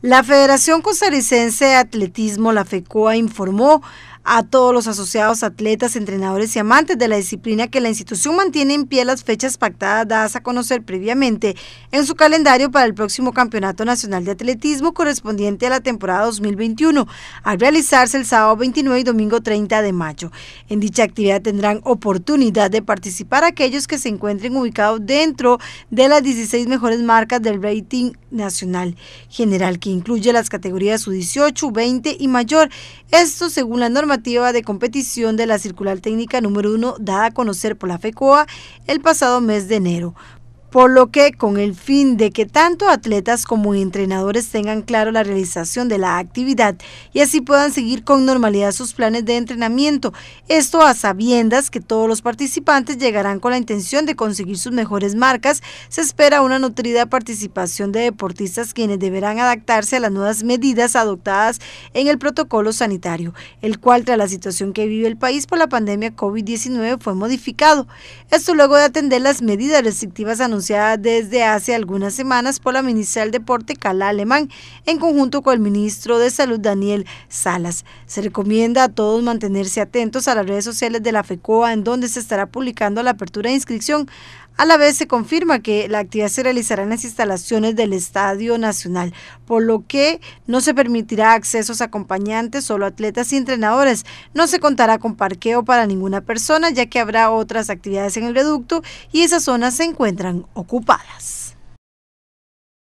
La Federación Costarricense de Atletismo, la FECOA, informó a todos los asociados atletas, entrenadores y amantes de la disciplina que la institución mantiene en pie las fechas pactadas dadas a conocer previamente en su calendario para el próximo Campeonato Nacional de Atletismo correspondiente a la temporada 2021, al realizarse el sábado 29 y domingo 30 de mayo. En dicha actividad tendrán oportunidad de participar aquellos que se encuentren ubicados dentro de las 16 mejores marcas del rating nacional general incluye las categorías U18, 20 y mayor. Esto según la normativa de competición de la circular técnica número 1 dada a conocer por la FECOA el pasado mes de enero por lo que con el fin de que tanto atletas como entrenadores tengan claro la realización de la actividad y así puedan seguir con normalidad sus planes de entrenamiento, esto a sabiendas que todos los participantes llegarán con la intención de conseguir sus mejores marcas, se espera una nutrida participación de deportistas quienes deberán adaptarse a las nuevas medidas adoptadas en el protocolo sanitario, el cual tras la situación que vive el país por la pandemia COVID-19 fue modificado. Esto luego de atender las medidas restrictivas anunciadas anunciada desde hace algunas semanas por la ministra del Deporte, Carla Alemán, en conjunto con el ministro de Salud, Daniel Salas. Se recomienda a todos mantenerse atentos a las redes sociales de la FECOA, en donde se estará publicando la apertura de inscripción a la vez se confirma que la actividad se realizará en las instalaciones del Estadio Nacional, por lo que no se permitirá accesos a acompañantes, solo atletas y entrenadores. No se contará con parqueo para ninguna persona, ya que habrá otras actividades en el reducto y esas zonas se encuentran ocupadas.